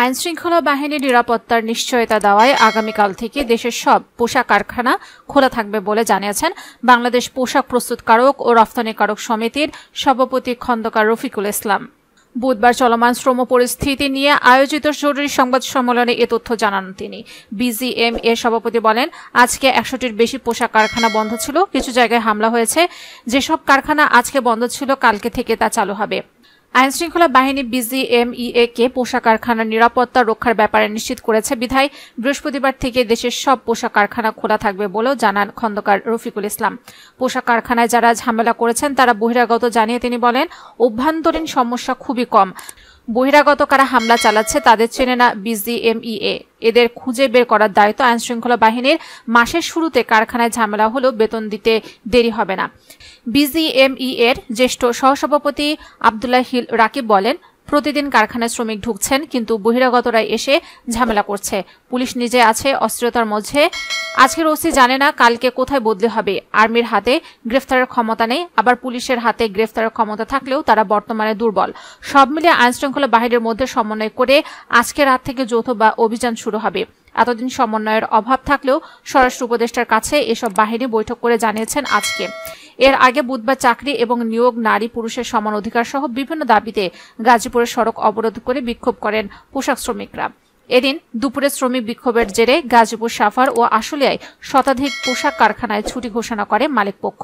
আইনশৃঙ্খলা বাহিনীর নিরাপত্তার নিশ্চয়তা দেওয়ায় আগামীকাল থেকে দেশের সব পোশাক কারখানা খোলা থাকবে বলে জানিয়েছেন বাংলাদেশ পোশাক প্রস্তুতকারক ও রফতানিকারক সমিতির সভাপতি খন্দকার রফিকুল ইসলাম বুধবার চলমান শ্রম পরিস্থিতি নিয়ে আয়োজিত জরুরি সংবাদ সম্মেলনে এ তথ্য জানান তিনি বিজিএম এর সভাপতি বলেন আজকে একশোটির বেশি পোশাক কারখানা বন্ধ ছিল কিছু জায়গায় হামলা হয়েছে যেসব কারখানা আজকে বন্ধ ছিল কালকে থেকে তা চালু হবে আইনশৃঙ্খলা বাহিনী বিজিএমইএ কে পোশাক কারখানার নিরাপত্তা রক্ষার ব্যাপারে নিশ্চিত করেছে বিধায় বৃহস্পতিবার থেকে দেশের সব পোশাক কারখানা খোলা থাকবে বলেও জানান খন্দকার রফিকুল ইসলাম পোশাক কারখানায় যারা ঝামেলা করেছেন তারা বহিরাগত জানিয়ে তিনি বলেন অভ্যন্তরীণ সমস্যা খুবই কম বহিরাগত কারা হামলা চালাচ্ছে তাদের চেনে না বিজিএমইএ এদের খুঁজে বের করার দায়িত্ব আইনশৃঙ্খলা বাহিনীর মাসের শুরুতে কারখানায় ঝামেলা হলেও বেতন দিতে দেরি হবে না বিজিএমইএর এর জ্যেষ্ঠ সহসভাপতি আবদুল্লাহ হিল রাকিব বলেন প্রতিদিন কারখানায় শ্রমিক ঢুকছেন কিন্তু বহিরাগতরা এসে ঝামেলা করছে পুলিশ নিজে আছে অস্থিরতার মধ্যে আজকের ওসি জানে না কালকে কোথায় বদলে হবে আর্মির হাতে গ্রেফতারের ক্ষমতা নেই আবার পুলিশের হাতে গ্রেফতারের ক্ষমতা থাকলেও তারা বর্তমানে দুর্বল সব মিলিয়ে আইনশৃঙ্খলা বাহিনীর মধ্যে সমন্বয় করে আজকের রাত থেকে যৌথ বা অভিযান শুরু হবে এতদিন সমন্বয়ের অভাব থাকলেও স্বরাষ্ট্র উপদেষ্টার কাছে এসব বাহিনী বৈঠক করে জানিয়েছেন আজকে এর আগে বুধবার চাকরি এবং নিয়োগ নারী পুরুষের সমান অধিকার সহ বিভিন্ন দাবিতে গাজীপুরের সড়ক অবরোধ করে বিক্ষোভ করেন পোশাক শ্রমিকরা এদিন দুপুরে শ্রমিক বিক্ষোভের জেরে গাজীপুর সাফার ও আশুলিয়ায় শতাধিক পোশাক কারখানায় ছুটি ঘোষণা করে মালিকপক্ষ